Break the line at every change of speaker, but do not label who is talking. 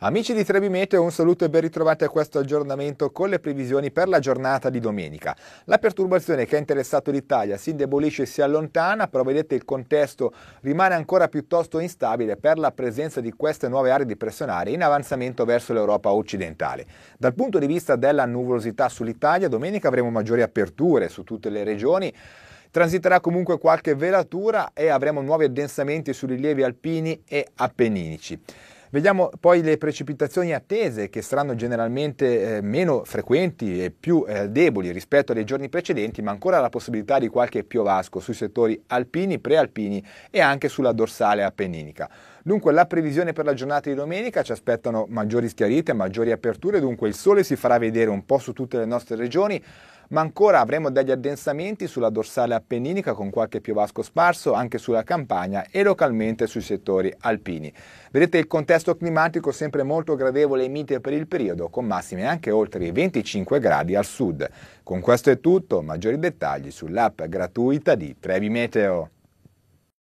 Amici di Trebi un saluto e ben ritrovati a questo aggiornamento con le previsioni per la giornata di domenica. La perturbazione che ha interessato l'Italia si indebolisce e si allontana, però vedete il contesto rimane ancora piuttosto instabile per la presenza di queste nuove aree di pressione aria in avanzamento verso l'Europa occidentale. Dal punto di vista della nuvolosità sull'Italia, domenica avremo maggiori aperture su tutte le regioni. Transiterà comunque qualche velatura e avremo nuovi addensamenti sui rilievi alpini e appenninici. Vediamo poi le precipitazioni attese che saranno generalmente eh, meno frequenti e più eh, deboli rispetto ai giorni precedenti, ma ancora la possibilità di qualche piovasco sui settori alpini, prealpini e anche sulla dorsale appenninica. Dunque la previsione per la giornata di domenica ci aspettano maggiori schiarite, maggiori aperture, dunque il sole si farà vedere un po' su tutte le nostre regioni ma ancora avremo degli addensamenti sulla dorsale appenninica con qualche piovasco sparso anche sulla campagna e localmente sui settori alpini. Vedete il contesto climatico sempre molto gradevole e mite per il periodo, con massime anche oltre i 25 gradi al sud. Con questo è tutto, maggiori dettagli sull'app gratuita di Trevi Meteo.